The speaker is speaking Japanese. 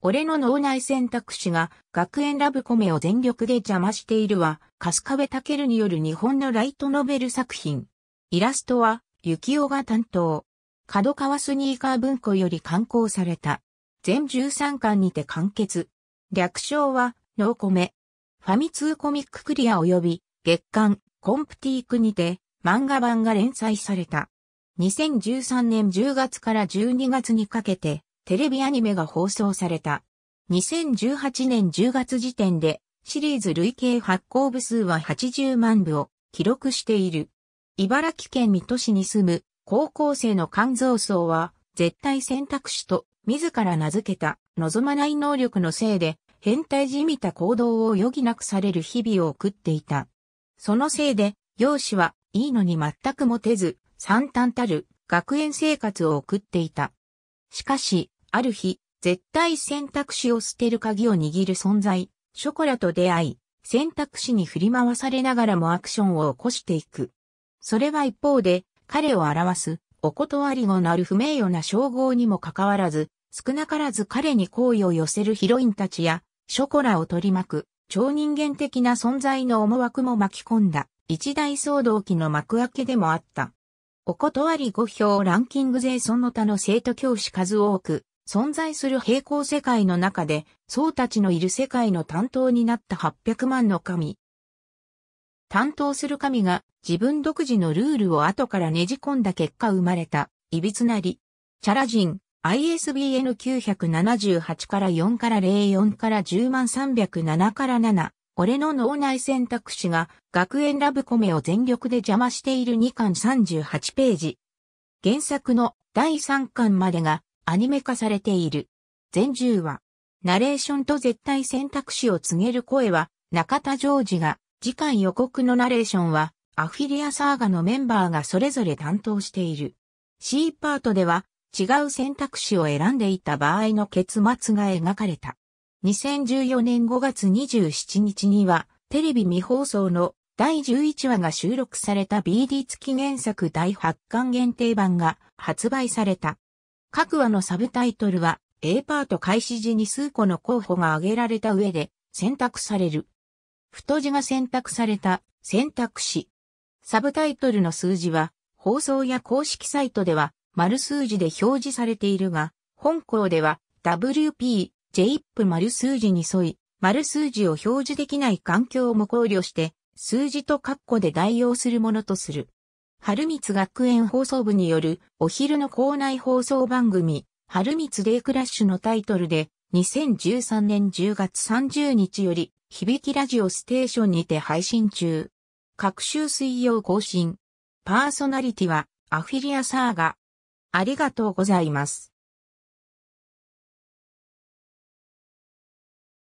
俺の脳内選択肢が学園ラブコメを全力で邪魔しているは、ベタケルによる日本のライトノベル作品。イラストは、キオが担当。角川スニーカー文庫より刊行された。全13巻にて完結。略称は、ノーコメ。ファミ通コミッククリア及び、月刊、コンプティークにて、漫画版が連載された。2013年10月から12月にかけて、テレビアニメが放送された。2018年10月時点でシリーズ累計発行部数は80万部を記録している。茨城県水戸市に住む高校生の肝臓層は絶対選択肢と自ら名付けた望まない能力のせいで変態じみた行動を余儀なくされる日々を送っていた。そのせいで容姿はいいのに全く持てず惨憺たる学園生活を送っていた。しかし、ある日、絶対選択肢を捨てる鍵を握る存在、ショコラと出会い、選択肢に振り回されながらもアクションを起こしていく。それは一方で、彼を表す、お断り語のある不名誉な称号にもかかわらず、少なからず彼に好意を寄せるヒロインたちや、ショコラを取り巻く、超人間的な存在の思惑も巻き込んだ、一大騒動期の幕開けでもあった。お断り語表ランキング税その他の生徒教師数多く、存在する平行世界の中で、僧たちのいる世界の担当になった800万の神。担当する神が自分独自のルールを後からねじ込んだ結果生まれた、いびつなり、チャラ人、ISBN 978から4から04から10万307から7、俺の脳内選択肢が学園ラブコメを全力で邪魔している2巻38ページ。原作の第3巻までがアニメ化されている。全10話。ナレーションと絶対選択肢を告げる声は、中田ジョージが、次回予告のナレーションは、アフィリアサーガのメンバーがそれぞれ担当している。C パートでは、違う選択肢を選んでいた場合の結末が描かれた。2014年5月27日には、テレビ未放送の第11話が収録された BD 付き原作第8巻限定版が発売された。各話のサブタイトルは A パート開始時に数個の候補が挙げられた上で選択される。太字が選択された選択肢。サブタイトルの数字は放送や公式サイトでは丸数字で表示されているが、本校では WP、JIP 丸数字に沿い、丸数字を表示できない環境も考慮して、数字と括弧で代用するものとする。春光学園放送部によるお昼の校内放送番組、春光デイクラッシュのタイトルで、2013年10月30日より、響きラジオステーションにて配信中。各週水曜更新。パーソナリティは、アフィリアサーガ。ありがとうございます。